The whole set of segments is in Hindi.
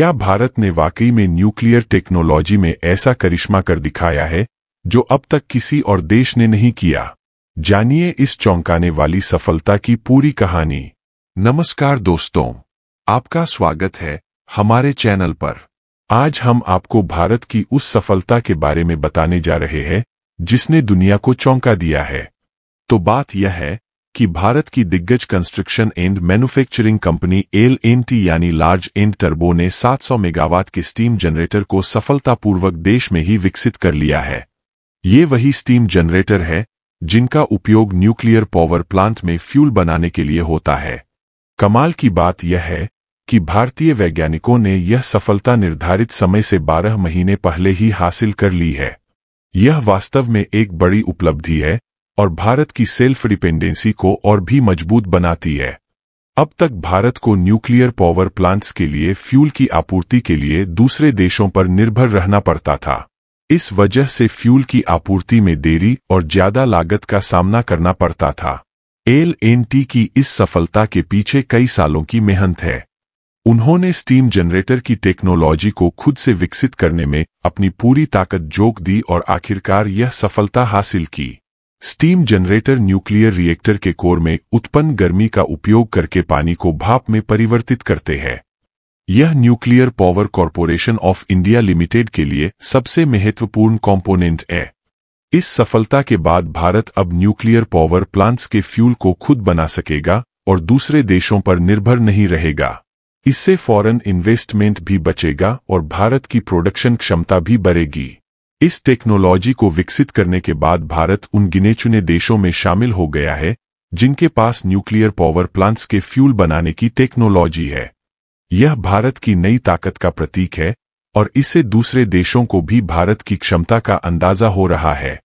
क्या भारत ने वाकई में न्यूक्लियर टेक्नोलॉजी में ऐसा करिश्मा कर दिखाया है जो अब तक किसी और देश ने नहीं किया जानिए इस चौंकाने वाली सफलता की पूरी कहानी नमस्कार दोस्तों आपका स्वागत है हमारे चैनल पर आज हम आपको भारत की उस सफलता के बारे में बताने जा रहे हैं जिसने दुनिया को चौंका दिया है तो बात यह है कि भारत की दिग्गज construction and manufacturing company L यानी लार्ज एंड टर्बो ने 700 मेगावाट के स्टीम जनरेटर को सफलतापूर्वक देश में ही विकसित कर लिया है ये वही स्टीम जनरेटर है जिनका उपयोग न्यूक्लियर पावर प्लांट में फ्यूल बनाने के लिए होता है कमाल की बात यह है कि भारतीय वैज्ञानिकों ने यह सफलता निर्धारित समय से 12 महीने पहले ही हासिल कर ली है यह वास्तव में एक बड़ी उपलब्धि है और भारत की सेल्फ डिपेंडेंसी को और भी मजबूत बनाती है अब तक भारत को न्यूक्लियर पावर प्लांट्स के लिए फ्यूल की आपूर्ति के लिए दूसरे देशों पर निर्भर रहना पड़ता था इस वजह से फ्यूल की आपूर्ति में देरी और ज्यादा लागत का सामना करना पड़ता था एल एन टी की इस सफलता के पीछे कई सालों की मेहनत है उन्होंने स्टीम जनरेटर की टेक्नोलॉजी को खुद से विकसित करने में अपनी पूरी ताकत जोक दी और आखिरकार यह सफलता हासिल की स्टीम जनरेटर न्यूक्लियर रिएक्टर के कोर में उत्पन्न गर्मी का उपयोग करके पानी को भाप में परिवर्तित करते हैं यह nuclear power corporation of India limited के लिए सबसे महत्वपूर्ण कंपोनेंट है इस सफलता के बाद भारत अब न्यूक्लियर पावर प्लांट्स के फ्यूल को खुद बना सकेगा और दूसरे देशों पर निर्भर नहीं रहेगा इससे फॉरेन इन्वेस्टमेंट भी बचेगा और भारत की प्रोडक्शन क्षमता भी बढ़ेगी इस टेक्नोलॉजी को विकसित करने के बाद भारत उन गिने चुने देशों में शामिल हो गया है जिनके पास न्यूक्लियर पावर प्लांट्स के फ्यूल बनाने की टेक्नोलॉजी है यह भारत की नई ताकत का प्रतीक है और इससे दूसरे देशों को भी भारत की क्षमता का अंदाजा हो रहा है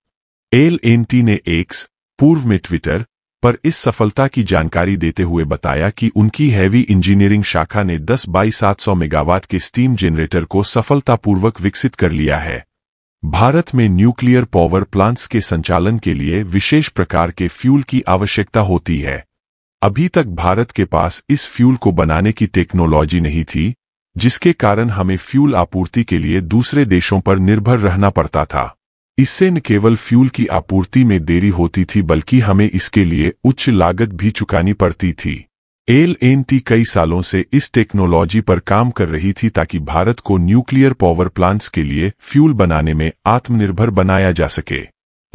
एल टी ने एक्स पूर्व में ट्विटर पर इस सफलता की जानकारी देते हुए बताया कि उनकी हैवी इंजीनियरिंग शाखा ने 10 बाई 700 मेगावाट के स्टीम जनरेटर को सफलतापूर्वक विकसित कर लिया है भारत में न्यूक्लियर पावर प्लांट्स के संचालन के लिए विशेष प्रकार के फ्यूल की आवश्यकता होती है अभी तक भारत के पास इस फ्यूल को बनाने की टेक्नोलॉजी नहीं थी जिसके कारण हमें फ्यूल आपूर्ति के लिए दूसरे देशों पर निर्भर रहना पड़ता था इससे न केवल फ्यूल की आपूर्ति में देरी होती थी बल्कि हमें इसके लिए उच्च लागत भी चुकानी पड़ती थी एल एन टी कई सालों से इस टेक्नोलॉजी पर काम कर रही थी ताकि भारत को न्यूक्लियर पावर प्लांट्स के लिए फ्यूल बनाने में आत्मनिर्भर बनाया जा सके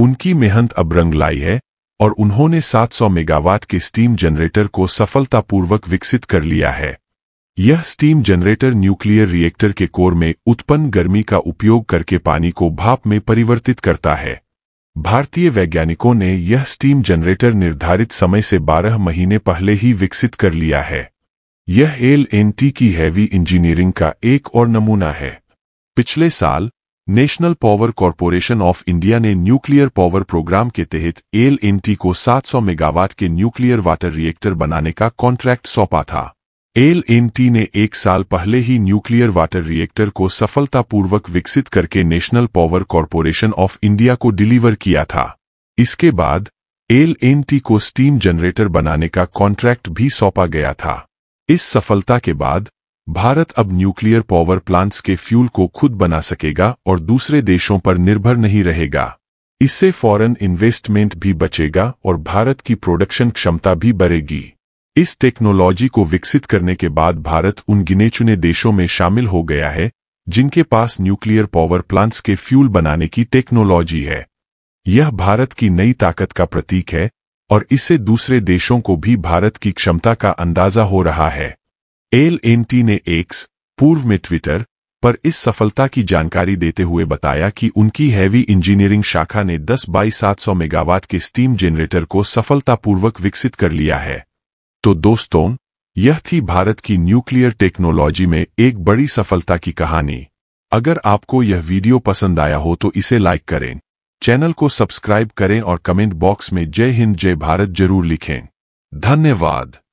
उनकी मेहनत अब रंग लाई है और उन्होंने 700 मेगावाट के स्टीम जनरेटर को सफलतापूर्वक विकसित कर लिया है यह स्टीम जनरेटर न्यूक्लियर रिएक्टर के कोर में उत्पन्न गर्मी का उपयोग करके पानी को भाप में परिवर्तित करता है भारतीय वैज्ञानिकों ने यह स्टीम जनरेटर निर्धारित समय से 12 महीने पहले ही विकसित कर लिया है यह एल एन टी की हैवी इंजीनियरिंग का एक और नमूना है पिछले साल national power corporation of India ने न्यूक्लियर पावर प्रोग्राम के तहत एल एन टी को 700 मेगावाट के न्यूक्लियर वाटर रिएक्टर बनाने का कॉन्ट्रैक्ट सौंपा था एल एन टी ने एक साल पहले ही न्यूक्लियर वाटर रिएक्टर को सफलतापूर्वक विकसित करके national power corporation of India को डिलीवर किया था इसके बाद एल एन टी को स्टीम जनरेटर बनाने का कॉन्ट्रैक्ट भी सौंपा गया था इस सफलता के बाद भारत अब न्यूक्लियर पावर प्लांट्स के फ्यूल को खुद बना सकेगा और दूसरे देशों पर निर्भर नहीं रहेगा इससे फॉरेन इन्वेस्टमेंट भी बचेगा और भारत की प्रोडक्शन क्षमता भी बढ़ेगी इस टेक्नोलॉजी को विकसित करने के बाद भारत उन गिने चुने देशों में शामिल हो गया है जिनके पास न्यूक्लियर पावर प्लांट्स के फ्यूल बनाने की टेक्नोलॉजी है यह भारत की नई ताकत का प्रतीक है और इससे दूसरे देशों को भी भारत की क्षमता का अंदाजा हो रहा है एल ने एक्स पूर्व में ट्विटर पर इस सफलता की जानकारी देते हुए बताया कि उनकी हैवी इंजीनियरिंग शाखा ने 10 बाई 700 मेगावाट के स्टीम जनरेटर को सफलतापूर्वक विकसित कर लिया है तो दोस्तों यह थी भारत की न्यूक्लियर टेक्नोलॉजी में एक बड़ी सफलता की कहानी अगर आपको यह वीडियो पसंद आया हो तो इसे लाइक करें चैनल को सब्सक्राइब करें और कमेंट बॉक्स में जय हिंद जय भारत जरूर लिखें धन्यवाद